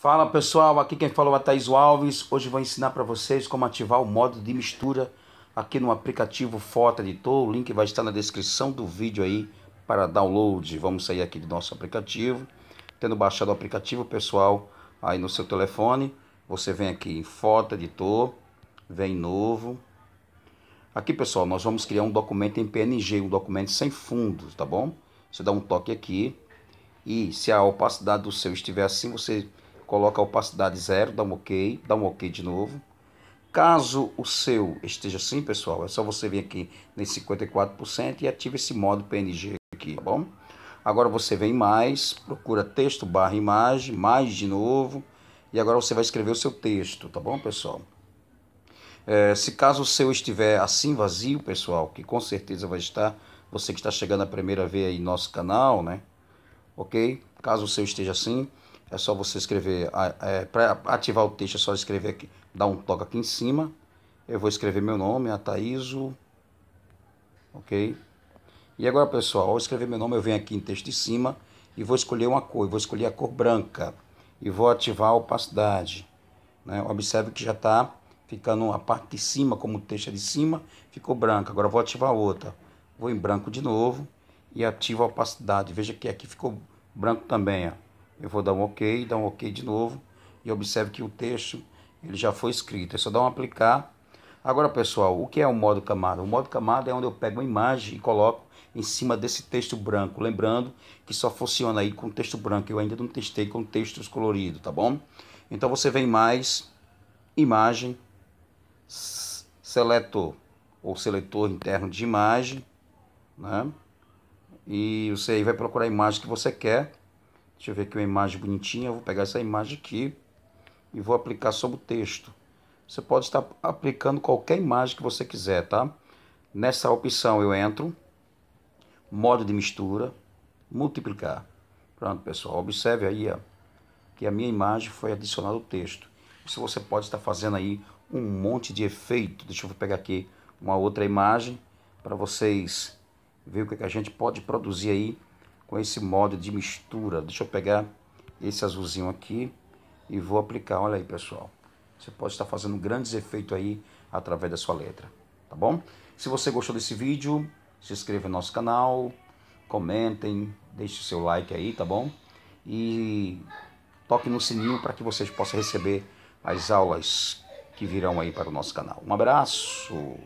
Fala pessoal, aqui quem falou é Thaís Alves. Hoje vou ensinar para vocês como ativar o modo de mistura aqui no aplicativo Foto Editor. O link vai estar na descrição do vídeo aí para download. Vamos sair aqui do nosso aplicativo. Tendo baixado o aplicativo pessoal aí no seu telefone, você vem aqui em Foto Editor, vem novo, Aqui, pessoal, nós vamos criar um documento em PNG, um documento sem fundos, tá bom? Você dá um toque aqui e se a opacidade do seu estiver assim, você coloca a opacidade zero, dá um ok, dá um ok de novo. Caso o seu esteja assim, pessoal, é só você vir aqui nesse 54% e ativa esse modo PNG aqui, tá bom? Agora você vem mais, procura texto barra imagem, mais de novo, e agora você vai escrever o seu texto, tá bom, pessoal? É, se caso o seu estiver assim vazio, pessoal, que com certeza vai estar, você que está chegando a primeira vez aí no nosso canal, né? Ok? Caso o seu esteja assim, é só você escrever, é, para ativar o texto é só escrever aqui, dar um toque aqui em cima. Eu vou escrever meu nome, Ataíso, ok? E agora, pessoal, ao escrever meu nome, eu venho aqui em texto de cima e vou escolher uma cor, eu vou escolher a cor branca e vou ativar a opacidade. Né? Observe que já está ficando a parte de cima, como o texto é de cima, ficou branca. Agora vou ativar outra. Vou em branco de novo e ativo a opacidade. Veja que aqui ficou branco também, ó eu vou dar um OK, dar um OK de novo e observe que o texto ele já foi escrito. É só dar um aplicar. Agora, pessoal, o que é o modo camada? O modo camada é onde eu pego uma imagem e coloco em cima desse texto branco. Lembrando que só funciona aí com texto branco. Eu ainda não testei com textos coloridos, tá bom? Então você vem mais, imagem, seletor ou seletor interno de imagem, né? E você aí vai procurar a imagem que você quer Deixa eu ver aqui uma imagem bonitinha. Eu vou pegar essa imagem aqui e vou aplicar sobre o texto. Você pode estar aplicando qualquer imagem que você quiser, tá? Nessa opção eu entro, modo de mistura, multiplicar. Pronto, pessoal, observe aí ó, que a minha imagem foi adicionada ao texto. Isso você pode estar fazendo aí um monte de efeito. Deixa eu pegar aqui uma outra imagem para vocês verem o que, é que a gente pode produzir aí com esse modo de mistura. Deixa eu pegar esse azulzinho aqui e vou aplicar. Olha aí, pessoal. Você pode estar fazendo grandes efeitos aí através da sua letra, tá bom? Se você gostou desse vídeo, se inscreva no nosso canal, comentem, deixe seu like aí, tá bom? E toque no sininho para que vocês possam receber as aulas que virão aí para o nosso canal. Um abraço!